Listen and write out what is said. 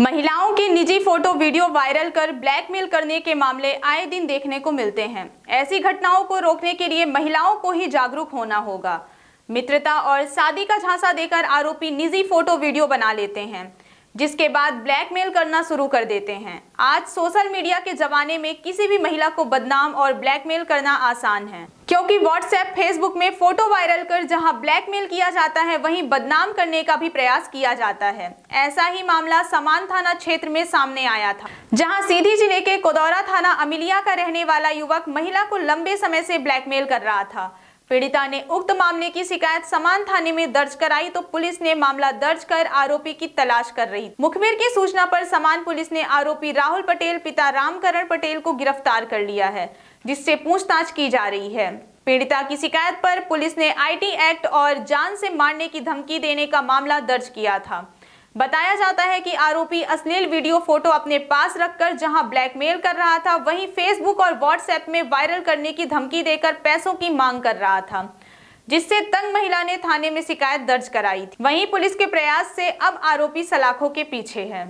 महिलाओं की निजी फोटो वीडियो वायरल कर ब्लैकमेल करने के मामले आए दिन देखने को मिलते हैं ऐसी घटनाओं को रोकने के लिए महिलाओं को ही जागरूक होना होगा मित्रता और शादी का झांसा देकर आरोपी निजी फोटो वीडियो बना लेते हैं जिसके बाद ब्लैकमेल करना शुरू कर देते हैं आज सोशल मीडिया के जमाने में किसी भी महिला को बदनाम और ब्लैकमेल करना आसान है क्योंकि व्हाट्सएप फेसबुक में फोटो वायरल कर जहां ब्लैकमेल किया जाता है वहीं बदनाम करने का भी प्रयास किया जाता है ऐसा ही मामला समान थाना क्षेत्र में सामने आया था जहां सीधी जिले के कोदौरा थाना अमिलिया का रहने वाला युवक महिला को लंबे समय से ब्लैकमेल कर रहा था पीड़िता ने उक्त मामले की शिकायत समान थाने में दर्ज कराई तो पुलिस ने मामला दर्ज कर आरोपी की तलाश कर रही मुखबिर की सूचना पर समान पुलिस ने आरोपी राहुल पटेल पिता रामकरण पटेल को गिरफ्तार कर लिया है जिससे पूछताछ की जा रही है पीड़िता की शिकायत पर पुलिस ने आईटी एक्ट और जान से मारने की धमकी देने का मामला दर्ज किया था बताया जाता है कि आरोपी अश्लील वीडियो फोटो अपने पास रखकर जहां ब्लैकमेल कर रहा था वहीं फेसबुक और व्हाट्सएप में वायरल करने की धमकी देकर पैसों की मांग कर रहा था जिससे तंग महिला ने थाने में शिकायत दर्ज कराई थी वहीं पुलिस के प्रयास से अब आरोपी सलाखों के पीछे है